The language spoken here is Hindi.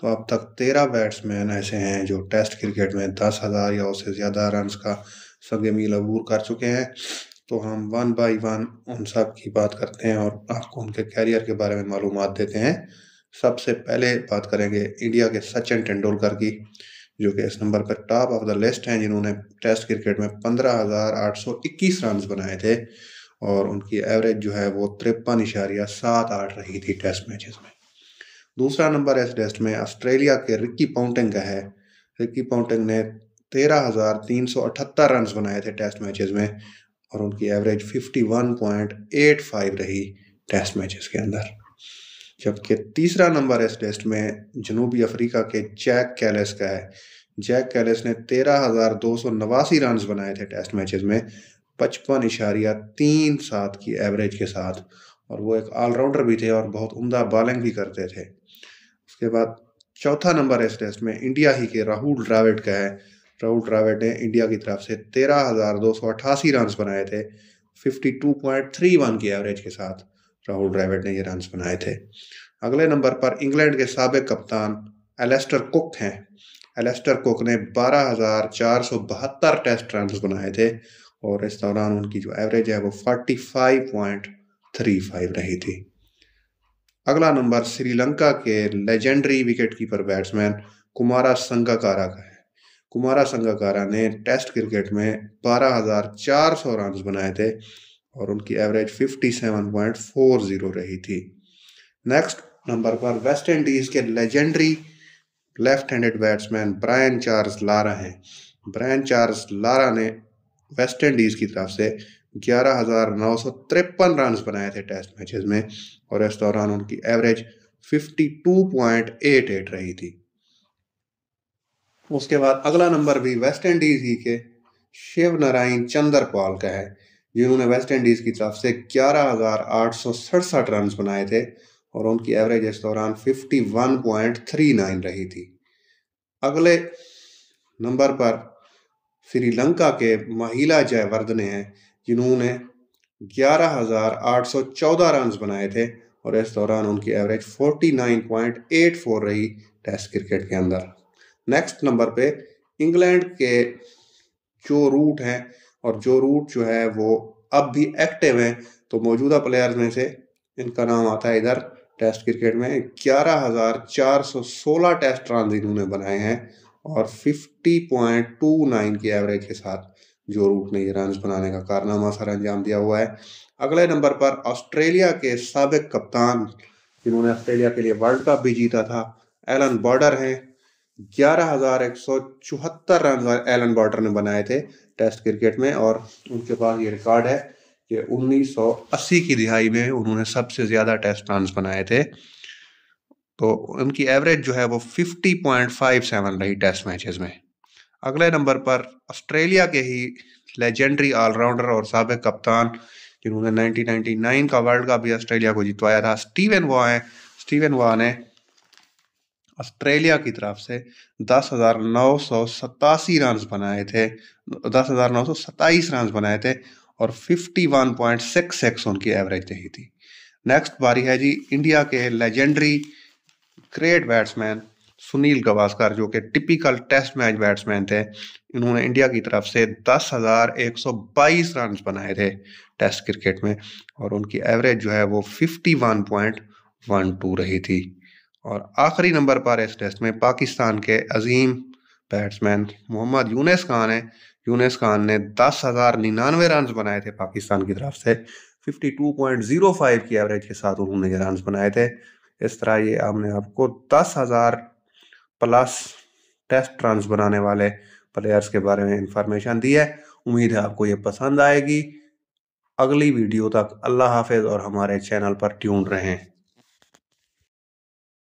तो अब तक तेरह बैट्समैन ऐसे हैं जो टेस्ट क्रिकेट में दस हज़ार या उससे ज़्यादा रन का संग मील अबूर कर चुके हैं तो हम वन बाई वन उन सब की बात करते हैं और आपको उनके कैरियर के बारे में मालूम देते हैं सबसे पहले बात करेंगे इंडिया के सचिन तेंदुलकर की जो कि इस नंबर पर टॉप ऑफ द लिस्ट हैं जिन्होंने टेस्ट क्रिकेट में पंद्रह हज़ार बनाए थे और उनकी एवरेज जो है वो तिरपन इशारिया सात आठ रही थी टेस्ट मैचेस में दूसरा नंबर इस टेस्ट में ऑस्ट्रेलिया के रिक्की पाउंटिंग का है रिक्की पाउंटिंग ने तेरह हज़ार तीन सौ अठहत्तर रन बनाए थे टेस्ट मैचेस में और उनकी average fifty one point eight five रही टेस्ट मैचेस के अंदर जबकि तीसरा नंबर इस टेस्ट में जनूबी अफ्रीका के जैक कैलेस का है जैक कैलेस ने तेरह हज़ार दो सौ नवासी रन बनाए थे टेस्ट मैचेस में पचपन इशारिया तीन सात की एवरेज के साथ और वो एक ऑलराउंडर भी थे और बहुत उमदा बॉलिंग भी करते थे उसके बाद चौथा नंबर है इस टेस्ट में इंडिया ही के राहुल ड्राविड का है राहुल द्राविड ने इंडिया की तरफ से तेरह हज़ार दो सौ अट्ठासी रन बनाए थे fifty two point three one की एवरेज के साथ राहुल द्राविड ने ये रन बनाए थे अगले नंबर पर इंग्लैंड के सबक कप्तान एलेस्टर कुक हैं एलेस्टर कुक ने बारह हज़ार चार सौ बहत्तर टेस्ट रन बनाए थे और इस दौरान उनकी जो एवरेज है वो forty five point three five रही थी अगला नंबर श्रीलंका के legendary wicketkeeper batsman Kumar Sangakkara का है कुमारा संगाकारा ने टेस्ट क्रिकेट में 12,400 रन बनाए थे और उनकी एवरेज 57.40 रही थी नेक्स्ट नंबर पर वेस्ट इंडीज़ के legendary left handed batsman Brian Charles Lara हैं ब्रायन चार्ल्स लारा ने वेस्ट इंडीज़ की तरफ से ग्यारह हजार नौ सौ तिरपन रन बनाए थे टेस्ट मैचेस में और इस दौरान उनकी एवरेज 52.88 रही थी उसके बाद अगला नंबर भी वेस्ट इंडीज ही के शिव नारायण चंद्रपाल का है जिन्होंने वेस्ट इंडीज की तरफ से ग्यारह हजार आठ सौ सड़सठ रन बनाए थे और उनकी एवरेज इस दौरान 51.39 रही थी अगले नंबर पर श्रीलंका के महिला जयवर्धने हैं जिन्होंने 11,814 रन बनाए थे और इस दौरान उनकी एवरेज 49.84 रही टेस्ट क्रिकेट के अंदर नेक्स्ट नंबर पे इंग्लैंड के जो रूट हैं और जो रूट जो है वो अब भी एक्टिव हैं तो मौजूदा प्लेयर्स में से इनका नाम आता है इधर टेस्ट क्रिकेट में 11,416 टेस्ट रन इन्होंने बनाए हैं और 50.29 की एवरेज के साथ जो रूट ने रन बनाने का कारनामा सर अंजाम दिया हुआ है अगले नंबर पर ऑस्ट्रेलिया के सबक कप्तान जिन्होंने ऑस्ट्रेलिया के लिए वर्ल्ड कप भी जीता था एलन बॉर्डर हैं ग्यारह हजार एक सौ चौहत्तर रन एलन बॉर्डर ने बनाए थे टेस्ट क्रिकेट में और उनके पास ये रिकॉर्ड है कि 1980 की दिहाई में उन्होंने सबसे ज़्यादा टेस्ट रन बनाए थे तो उनकी एवरेज जो है वो 50.57 रही टेस्ट मैचेस में अगले नंबर पर ऑस्ट्रेलिया के ही लेजेंडरी ऑलराउंडर और सबक कप्तान जिन्होंने 1999 का वर्ल्ड कप भी ऑस्ट्रेलिया को जितवाया था स्टीवन वाह है स्टीवन वाह ने ऑस्ट्रेलिया की तरफ से दस हज़ार नौ सौ सतासी रन बनाए थे दस हज़ार नौ सौ सताईस रन बनाए थे और fifty one point six six उनकी एवरेज रही थी नेक्स्ट बारी है जी इंडिया के legendary great batsman Sunil Gavaskar जो कि टिपिकल टेस्ट मैच बैट्समैन थे इन्होंने इंडिया की तरफ से 10,122 रन बनाए थे टेस्ट क्रिकेट में और उनकी एवरेज जो है वो 51.12 रही थी और आखिरी नंबर पर इस टेस्ट में पाकिस्तान के अजीम बैट्समैन मोहम्मद यूनेस खान है यूनेस खान ने दस हज़ार निन्यानवे रन बनाए थे पाकिस्तान की तरफ से 52.05 की एवरेज के साथ उन्होंने रन बनाए थे इस तरह ये हमने आपको दस हज़ार प्लस टेस्ट रन बनाने वाले प्लेयर्स के बारे में इंफॉर्मेशन दी है उम्मीद है आपको ये पसंद आएगी अगली वीडियो तक अल्लाह हाफिज़ और हमारे चैनल पर ट्यून रहें